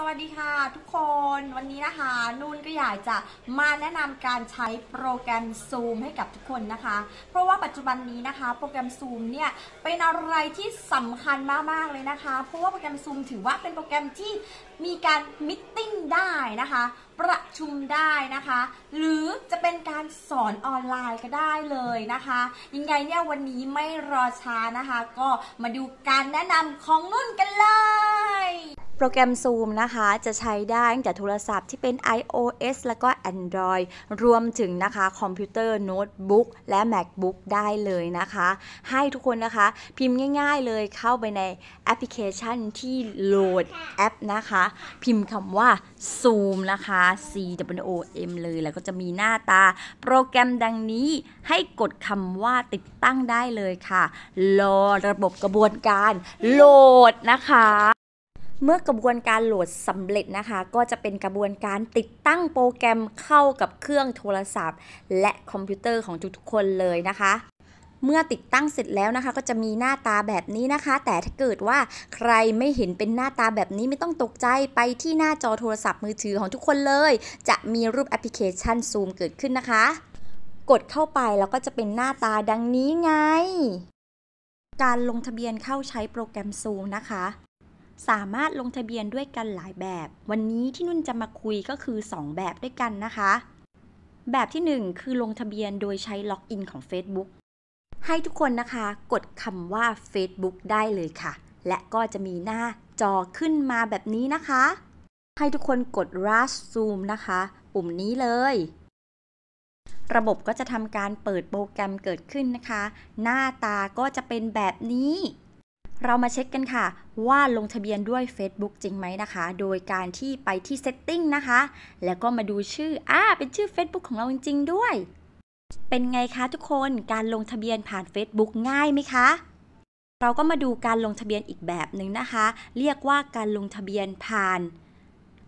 สวัสดีค่ะทุกคนวันนี้นะคะ นุ่นก็อยากจะมาแนะนำการใช้โปรแกรม Zoom ให้กับทุกคนนะคะ เพราะว่าปัจจุบันนี้นะคะ โปรแกรม Zoom เนี่ยเป็นอะไรที่สำคัญมากๆเลยนะคะเพราะว่าโปรแกรม Zoom ถือว่าเป็นโปรแกรมที่มีการมิ팅ได้นะคะประชุมได้นะคะหรือจะเป็นการสอนออนไลน์ก็ได้เลยนะคะยังไงเนี่ยวันนี้ไม่รอช้านะคะก็มาดูการแนะนำของนุ่นกันเลยโปรแกรม Zoom นะคะจะใช้ได้ตั้งแต่โทรศัพท์ที่เป็น iOS แล้วก็ Android รวมถึงนะคะคอมพิวเตอร์โน้ตบุ๊กและ MacBook ได้เลยนะคะ ให้ทุกคนนะคะ พิมพ์ง่ายๆเลยเข้าไปในแอปพลิเคชันที่โหลดแอปนะคะ พิมพ์คำว่า Zoom นะคะ C W O M เลยแล้วก็จะมีหน้าตา โปรแกรมดังนี้ให้กดคำว่าติดตั้งได้เลยค่ะรอระบบกระบวนการโหลดนะคะเมื่อกระบวนการโหลดสำเร็จนะคะ ก็จะเป็นกระบวนการติดตั้งโปรแกรมเข้ากับเครื่องโทรศัพท์ และคอมพิวเตอร์ของทุกๆคนเลยนะคะ เมื่อติดตั้งเสร็จแล้วนะคะ ก็จะมีหน้าตาแบบนี้นะคะ แต่ถ้าเกิดว่าใครไม่เห็นเป็นหน้าตาแบบนี้ไม่ต้องตกใจไปที่หน้าจอโทรศัพท์มือถือของทุกคนเลย จะมีรูปแอปพลิเคชัน Zoom เกิดขึ้นนะคะ กดเข้าไปแล้วก็จะเป็นหน้าตาดังนี้ไง การลงทะเบียนเข้าใช้โปรแกรม Zoom นะคะสามารถลงทะเบียนด้วยกันหลายแบบ วันนี้ที่นุ่นจะมาคุยก็คือ 2 แบบด้วยกันนะคะ แบบที่ 1 คือลงทะเบียนโดยใช้ล็อกอินของ Facebook ให้ทุกคนนะคะกดคำว่า Facebook ได้เลยค่ะ และก็จะมีหน้าจอขึ้นมาแบบนี้นะคะ ให้ทุกคนกด Rush Zoom นะคะ ปุ่มนี้เลย ระบบก็จะทำการเปิดโปรแกรมเกิดขึ้นนะคะ หน้าตาก็จะเป็นแบบนี้เรามาเช็คกันค่ะ ว่าลงทะเบียนด้วย Facebook จริงไหมนะคะ โดยการที่ไปที่ Setting นะคะแล้วก็มาดูชื่ออ่าเป็นชื่อ Facebook ของเราจริง ๆ ด้วย เป็นไงคะทุกคนการลงทะเบียนผ่าน Facebook ง่ายไหมคะ เราก็มาดูการลงทะเบียนอีกแบบหนึ่งนะคะ เรียกว่าการลงทะเบียนผ่าน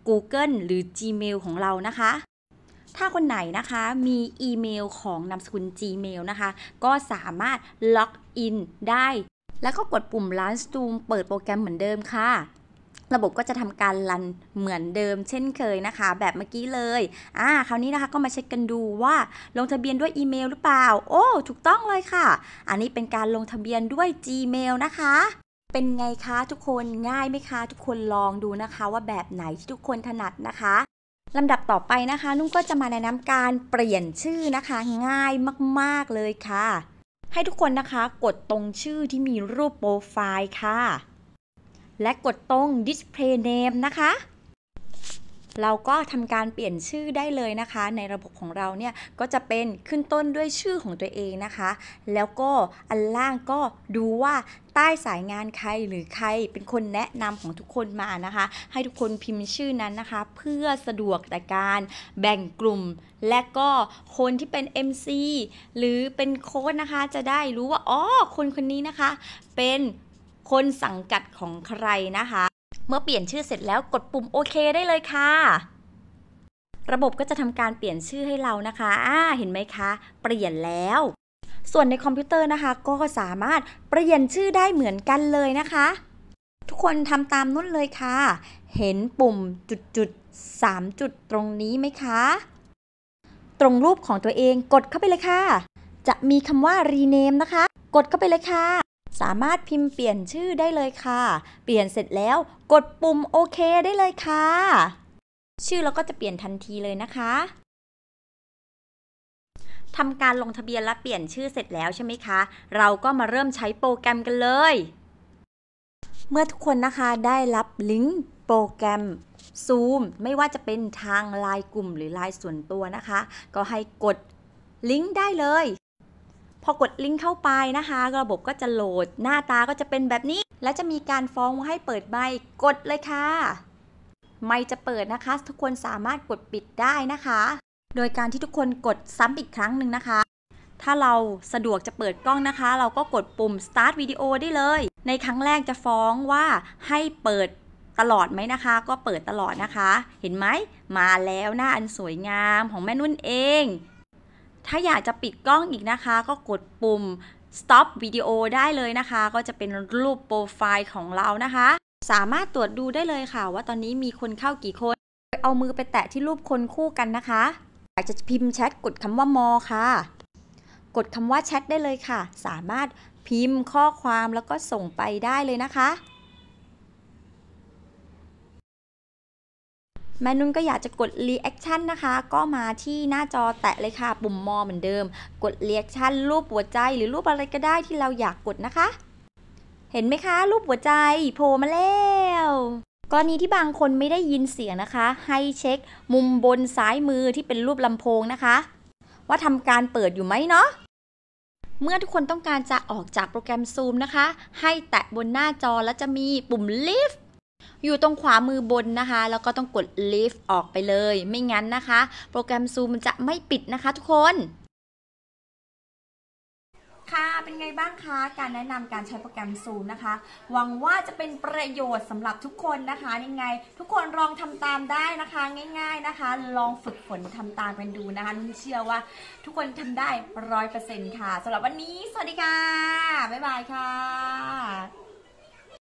Google หรือ Gmail ของเรานะคะ ถ้าคนไหนนะคะมีอีเมลของนามสกุล Gmail นะคะ ก็สามารถล็อกอินได้แล้วก็กดปุ่ม r u n c h Zoom เปิดโปรแกรมเหมือนเดิมค่ะ ระบบก็จะทำการรันเหมือนเดิมเช่นเคยนะคะ แบบเมื่อกี้เลยอ่าคราวนี้นะคะก็มาเช็คกันดูว่า ลงทะเบียนด้วยอีเมลหรือเปล่าโอ้ ถูกต้องเลยค่ะ อันนี้เป็นการลงทะเบียนด้วย Gmail นะคะ เป็นไงคะทุกคนง่ายไหมคะทุกคนลองดูนะคะ ว่าแบบไหนที่ทุกคนถนัดนะคะลำดับต่อไปนะคะ นุ่งก็จะมาแนะนำการเปลี่ยนชื่อนะคะง่ายมากๆเลยค่ะให้ทุกคนนะคะกดตรงชื่อที่มีรูปโปรไฟล์ค่ะ และกดตรง display name นะคะเราก็ทำการเปลี่ยนชื่อได้เลยนะคะ ในระบบของเราเนี่ยก็จะเป็นขึ้นต้นด้วยชื่อของตัวเองนะคะ แล้วก็อันล่างก็ดูว่าใต้สายงานใครหรือใคร เป็นคนแนะนำของทุกคนมานะคะ ให้ทุกคนพิมพ์ชื่อนั้นนะคะ เพื่อสะดวกแต่การแบ่งกลุ่มและก็คนที่เป็น MC หรือเป็นโค้ดนะคะ จะได้รู้ว่าอ๋อคนคนนี้นะคะ เป็นคนสังกัดของใครนะคะเมื่อเปลี่ยนชื่อเสร็จแล้วกดปุ่มโอเคได้เลยค่ะ ระบบก็จะทำการเปลี่ยนชื่อให้เรานะคะอ่าเห็นไหมคะ เปลี่ยนแล้ว ส่วนในคอมพิวเตอร์นะคะ ก็สามารถเปลี่ยนชื่อได้เหมือนกันเลยนะคะ ทุกคนทำตามนุ่นเลยค่ะ เห็นปุ่มจุดจุดสามจุดตรงนี้ไหมคะ ตรงรูปของตัวเองกดเข้าไปเลยค่ะ จะมีคำว่า rename นะคะ กดเข้าไปเลยค่ะสามารถพิมพ์เปลี่ยนชื่อได้เลยค่ะ เปลี่ยนเสร็จแล้วกดปุ่มโอเคได้เลยค่ะ ชื่อเราก็จะเปลี่ยนทันทีเลยนะคะทำการลงทะเบียนและเปลี่ยนชื่อเสร็จแล้วใช่ไหมคะ เราก็มาเริ่มใช้โปรแกรมกันเลย เมื่อทุกคนนะคะได้รับลิงก์โปรแกรม Zoom ไม่ว่าจะเป็นทางไลน์กลุ่มหรือไลน์ส่วนตัวนะคะ ก็ให้กดลิงก์ได้เลยพอกดลิงก์เข้าไปนะคะ ระบบก็จะโหลดหน้าตาก็จะเป็นแบบนี้ และจะมีการฟ้องให้เปิดใบกดเลยค่ะไม่จะเปิดนะคะ ทุกคนสามารถกดปิดได้นะคะ โดยการที่ทุกคนกดซ้ำอีกครั้งหนึ่งนะคะ ถ้าเราสะดวกจะเปิดกล้องนะคะ เราก็กดปุ่ม start video ได้เลย ในครั้งแรกจะฟ้องว่าให้เปิดตลอดไหมนะคะ ก็เปิดตลอดนะคะ เห็นไหมมาแล้วหน้าอันสวยงามของแม่นุ่นเองถ้าอยากจะปิดกล้องอีกนะคะก็กดปุ่ม stop video ได้เลยนะคะ ก็จะเป็นรูปโปรไฟล์ของเรานะคะ สามารถตรวจดูได้เลยค่ะว่าตอนนี้มีคนเข้ากี่คน เอามือไปแตะที่รูปคนคู่กันนะคะอยากจะพิมพ์แชทกดคำว่ามอค่ะ กดคำว่าแชทได้เลยค่ะ สามารถพิมพ์ข้อความแล้วก็ส่งไปได้เลยนะคะแม่นุ่นก็อยากจะกด reaction นะคะ ก็มาที่หน้าจอแตะเลยค่ะ ปุ่มมอเหมือนเดิม กด reaction รูปหัวใจหรือรูปอะไรก็ได้ที่เราอยากกดนะคะ เห็นไหมคะ รูปหัวใจโผล่มาแล้วกรณีที่บางคนไม่ได้ยินเสียงนะคะ ให้เช็ค มุมบนซ้ายมือที่เป็นรูปลำโพงนะคะ ว่าทำการเปิดอยู่ไหมเนาะ เมื่อทุกคนต้องการจะออกจากโปรแกรม Zoom นะคะ ให้แตะบนหน้าจอแล้วจะมีปุ่ม Lift อยู่ตรงขวามือบนนะคะแล้วก็ต้องกด Leave ออกไปเลย ไม่งั้นนะคะ โปรแกรมซูมมันจะไม่ปิดนะคะ ทุกคน ค่ะเป็นไงบ้างคะการแนะนำการใช้โปรแกรมซูมนะคะหวังว่าจะเป็นประโยชน์สำหรับทุกคนนะคะ ยังไง ทุกคนลองทำตามได้นะคะ ง่ายๆนะคะ ลองฝึกฝนทำตามกันดูนะคะนุ่นเชื่อว่า ทุกคนทำได้ร้อยเปอร์เซ็นต์ค่ะสำหรับวันนี้สวัสดีค่ะบ๊ายบายค่ะ